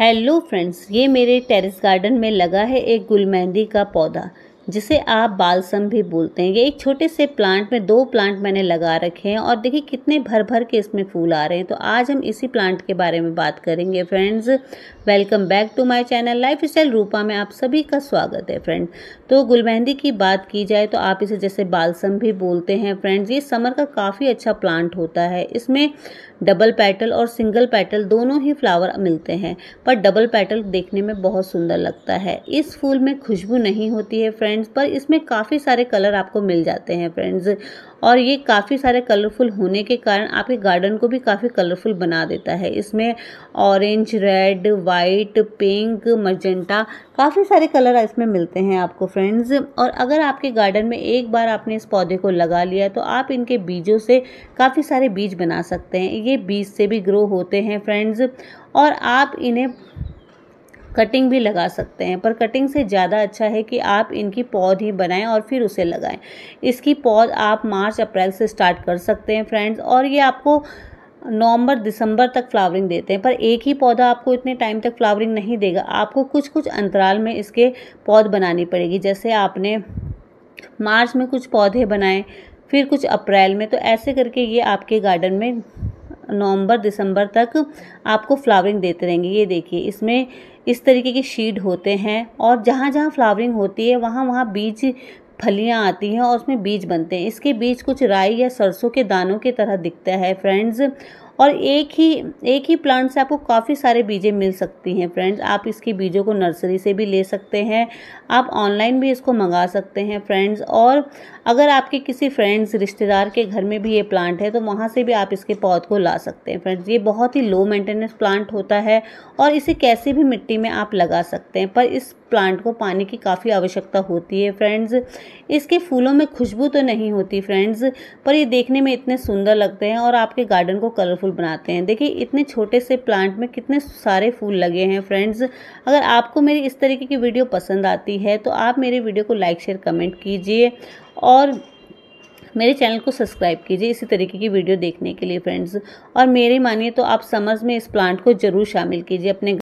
hello friends ये मेरे terrace garden में लगा है एक गुल मेहंदी का पौधा जिसे आप बालसम भी बोलते हैं ये एक छोटे से प्लांट में दो प्लांट मैंने लगा रखे हैं और देखिए कितने भर भर के इसमें फूल आ रहे हैं तो आज हम इसी प्लांट के बारे में बात करेंगे friends welcome back to my channel lifestyle Rupa में आप सभी का स्वागत है फ्रेंड तो गुलमेहंदी की बात की जाए तो आप इसे जैसे बालसम भी बोलते हैं फ्रेंड्स ये समर का काफ़ी अच्छा प्लांट होता है इसमें डबल पैटल और सिंगल पैटल दोनों ही फ्लावर मिलते हैं पर डबल पैटल देखने में बहुत सुंदर लगता है इस फूल में खुशबू नहीं होती है फ्रेंड फ्रेंड्स पर इसमें काफ़ी सारे कलर आपको मिल जाते हैं फ्रेंड्स और ये काफ़ी सारे कलरफुल होने के कारण आपके गार्डन को भी काफ़ी कलरफुल बना देता है इसमें orange red white pink magenta काफ़ी सारे कलर इसमें मिलते हैं आपको फ्रेंड्स और अगर आपके गार्डन में एक बार आपने इस पौधे को लगा लिया तो आप इनके बीजों से काफ़ी सारे बीज बना सकते हैं ये बीज से भी ग्रो होते हैं फ्रेंड्स और आप इन्हें कटिंग भी लगा सकते हैं पर कटिंग से ज़्यादा अच्छा है कि आप इनकी पौध ही बनाएं और फिर उसे लगाएं इसकी पौध आप मार्च अप्रैल से स्टार्ट कर सकते हैं फ्रेंड्स और ये आपको नवंबर दिसंबर तक फ्लावरिंग देते हैं पर एक ही पौधा आपको इतने टाइम तक फ्लावरिंग नहीं देगा आपको कुछ कुछ अंतराल में इसके पौध बनानी पड़ेगी जैसे आपने मार्च में कुछ पौधे बनाए फिर कुछ अप्रैल में तो ऐसे करके ये आपके गार्डन में नवंबर दिसंबर तक आपको फ्लावरिंग देते रहेंगे ये देखिए इसमें इस तरीके के शीड होते हैं और जहाँ जहाँ फ्लावरिंग होती है वहाँ वहाँ बीज फलियाँ आती हैं और उसमें बीज बनते हैं इसके बीज कुछ राई या सरसों के दानों की तरह दिखता है फ्रेंड्स और एक ही एक ही प्लांट से आपको काफ़ी सारे बीजें मिल सकती हैं फ्रेंड्स आप इसकी बीजों को नर्सरी से भी ले सकते हैं आप ऑनलाइन भी इसको मंगा सकते हैं फ्रेंड्स और अगर आपके किसी फ्रेंड्स रिश्तेदार के घर में भी ये प्लांट है तो वहाँ से भी आप इसके पौध को ला सकते हैं फ्रेंड्स ये बहुत ही लो मेंटेनेंस प्लांट होता है और इसे कैसी भी मिट्टी में आप लगा सकते हैं पर इस प्लांट को पानी की काफ़ी आवश्यकता होती है फ्रेंड्स इसके फूलों में खुशबू तो नहीं होती फ्रेंड्स पर ये देखने में इतने सुंदर लगते हैं और आपके गार्डन को कलरफुल फूल बनाते हैं देखिए इतने छोटे से प्लांट में कितने सारे फूल लगे हैं फ्रेंड्स अगर आपको मेरी इस तरीके की वीडियो पसंद आती है तो आप मेरे वीडियो को लाइक शेयर कमेंट कीजिए और मेरे चैनल को सब्सक्राइब कीजिए इसी तरीके की वीडियो देखने के लिए फ्रेंड्स और मेरी मानिए तो आप समझ में इस प्लांट को ज़रूर शामिल कीजिए अपने